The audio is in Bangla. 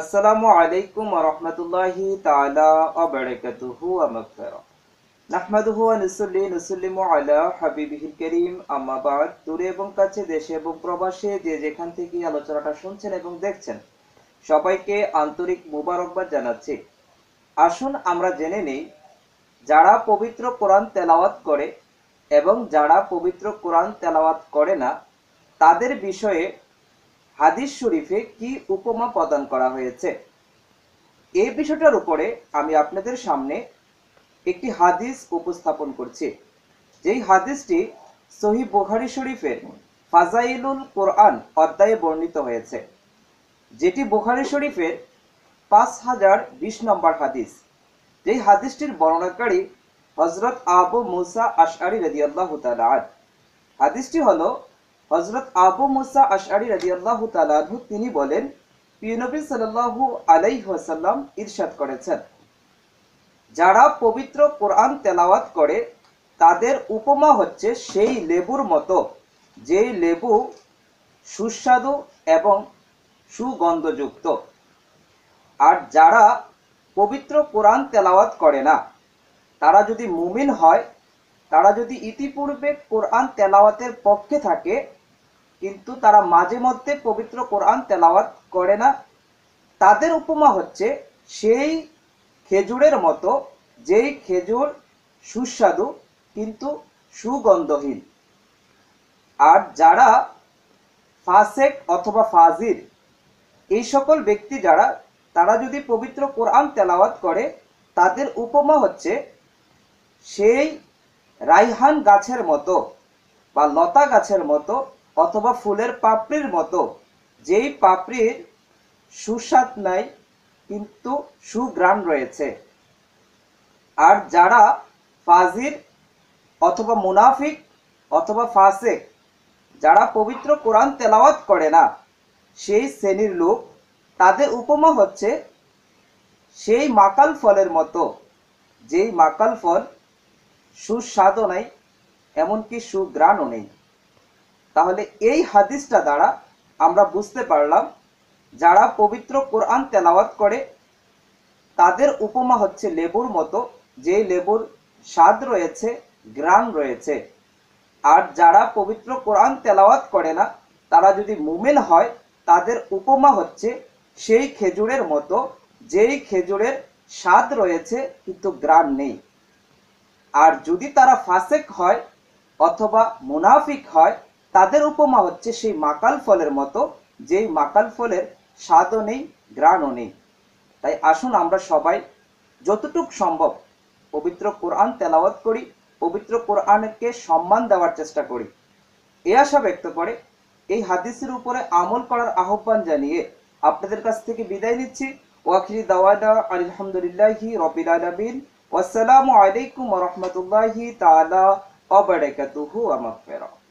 আসসালামু আলাইকুম রহমতুল্লাহি তালা অবরাকাতুহু আমাকতারা নাহমাদুহু ওয়া নুসাল্লি নুসাল্লিমু আলা হাবিবিহিল করিম আম্মা বাদ দূরে এবং কাছে দেশে এবং প্রবাসে যে যেখান থেকে আলোচনাটা শুনছেন এবং দেখছেন সবাইকে আন্তরিক মুবারকবাদ জানাচ্ছি আসুন আমরা জেনে নেই যারা পবিত্র কোরআন তেলাওয়াত করে এবং যারা পবিত্র কোরআন তেলাওয়াত করে না তাদের বিষয়ে হাদিস শরীফে কি উপমা প্রদান করা হয়েছে এই বিষয়টার উপরে আমি আপনাদের সামনে একটি হাদিস উপস্থাপন করছি যেই হাদিসটি সহি বোখারি শরীফের ফাজাইলুল কোরআন অধ্যায়ে বর্ণিত হয়েছে যেটি বোখারি শরীফের পাঁচ হাজার বিশ নম্বর হাদিস যেই হাদিসটির বর্ণনাকারী হজরত আবু মুসা আশআরি রদিয়াল্লাহ তালা হাদিসটি হলো হজরত আবু মুসা আশারি রাজি আল্লাহ তালাহু তিনি বলেন পিউনবী সাল্লাহ আলাইহাসাল্লাম ইরশাদ করেছেন যারা পবিত্র কোরআন তেলাওয়াত করে তাদের উপমা হচ্ছে সেই লেবুর মতো যেই লেবু সুস্বাদু এবং সুগন্ধযুক্ত আর যারা পবিত্র কোরআন তেলাওয়াত করে না তারা যদি মুমিন হয় তারা যদি ইতিপূর্বে কোরআন তেলাওয়াতের পক্ষে থাকে কিন্তু তারা মাঝে মধ্যে পবিত্র কোরআন তেলাওয়াত করে না তাদের উপমা হচ্ছে সেই খেজুরের মতো যেই খেজুর সুস্বাদু কিন্তু সুগন্ধহীন আর যারা ফাসেক অথবা ফাজির এই সকল ব্যক্তি যারা তারা যদি পবিত্র কোরআন তেলাওয়াত করে তাদের উপমা হচ্ছে সেই রাইহান গাছের মতো বা লতা গাছের মতো অথবা ফুলের পাপড়ির মতো যেই পাপড়ির সুস্বাদ নাই কিন্তু সুগ্রাম রয়েছে আর যারা ফাজির অথবা মুনাফিক অথবা ফাসেক যারা পবিত্র কোরআন তেলাওয়াত করে না সেই শ্রেণীর লোক তাদের উপমা হচ্ছে সেই মাকাল ফলের মতো যেই মাকাল ফল সুস্বাদও নেই এমনকি সুগ্রাণও নেই তাহলে এই হাদিসটা দ্বারা আমরা বুঝতে পারলাম যারা পবিত্র কোরআন তেলাওয়াত করে তাদের উপমা হচ্ছে লেবুর মতো যে লেবুর স্বাদ রয়েছে গ্রাম রয়েছে আর যারা পবিত্র কোরআন তেলাওয়াত করে না তারা যদি মুমেন হয় তাদের উপমা হচ্ছে সেই খেজুরের মতো যেই খেজুরের স্বাদ রয়েছে কিন্তু গ্রাম নেই আর যদি তারা ফাসেক হয় অথবা মুনাফিক হয় তাদের উপমা হচ্ছে সেই মাকাল ফলের মতো যেই মাকাল ফলের স্বাদও নেই গ্রাণও নেই তাই আসুন আমরা সবাই যতটুক সম্ভব পবিত্র কোরআন তেলাওয়াত করি পবিত্র কোরআনকে সম্মান দেওয়ার চেষ্টা করি এ আশা ব্যক্ত করে এই হাদিসের উপরে আমল করার আহ্বান জানিয়ে আপনাদের কাছ থেকে বিদায় নিচ্ছি ওয়াখিরি দাওয়াদা আলহামদুলিল্লাহি রবিল আলমিন আসসালামু আলাইকুম রহমতুল্লাহি তালা অবারাকাতুহু আমাক